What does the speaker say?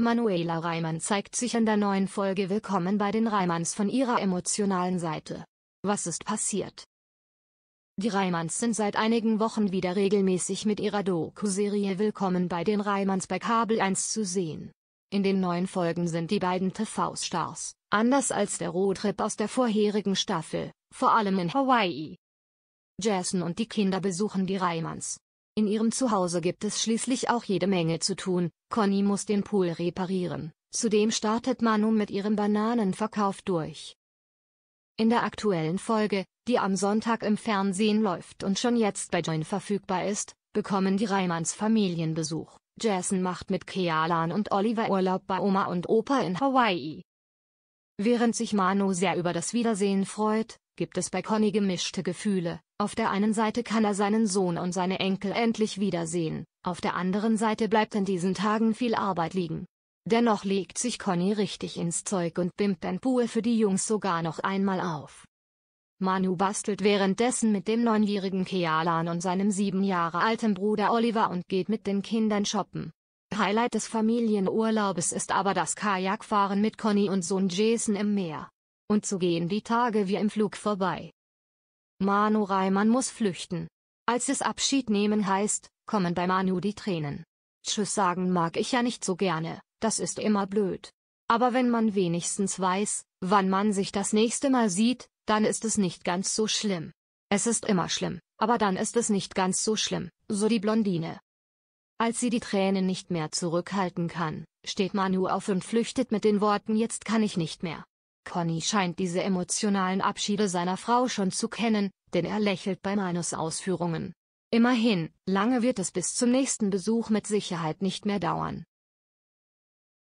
Manuela Reimann zeigt sich in der neuen Folge Willkommen bei den Reimanns von ihrer emotionalen Seite. Was ist passiert? Die Reimanns sind seit einigen Wochen wieder regelmäßig mit ihrer Doku-Serie Willkommen bei den Reimanns bei Kabel 1 zu sehen. In den neuen Folgen sind die beiden TV-Stars, anders als der Roadtrip aus der vorherigen Staffel, vor allem in Hawaii. Jason und die Kinder besuchen die Reimanns, in ihrem Zuhause gibt es schließlich auch jede Menge zu tun, Conny muss den Pool reparieren, zudem startet Manu mit ihrem Bananenverkauf durch. In der aktuellen Folge, die am Sonntag im Fernsehen läuft und schon jetzt bei Join verfügbar ist, bekommen die Reimanns Familienbesuch. Jason macht mit Kealan und Oliver Urlaub bei Oma und Opa in Hawaii. Während sich Manu sehr über das Wiedersehen freut, gibt es bei Conny gemischte Gefühle. Auf der einen Seite kann er seinen Sohn und seine Enkel endlich wiedersehen, auf der anderen Seite bleibt in diesen Tagen viel Arbeit liegen. Dennoch legt sich Conny richtig ins Zeug und bimmt den Pool für die Jungs sogar noch einmal auf. Manu bastelt währenddessen mit dem neunjährigen Kealan und seinem sieben Jahre alten Bruder Oliver und geht mit den Kindern shoppen. Highlight des Familienurlaubes ist aber das Kajakfahren mit Conny und Sohn Jason im Meer. Und so gehen die Tage wie im Flug vorbei. Manu Reimann muss flüchten. Als es Abschied nehmen heißt, kommen bei Manu die Tränen. Tschüss sagen mag ich ja nicht so gerne, das ist immer blöd. Aber wenn man wenigstens weiß, wann man sich das nächste Mal sieht, dann ist es nicht ganz so schlimm. Es ist immer schlimm, aber dann ist es nicht ganz so schlimm, so die Blondine. Als sie die Tränen nicht mehr zurückhalten kann, steht Manu auf und flüchtet mit den Worten Jetzt kann ich nicht mehr. Conny scheint diese emotionalen Abschiede seiner Frau schon zu kennen, denn er lächelt bei Manus Ausführungen. Immerhin, lange wird es bis zum nächsten Besuch mit Sicherheit nicht mehr dauern.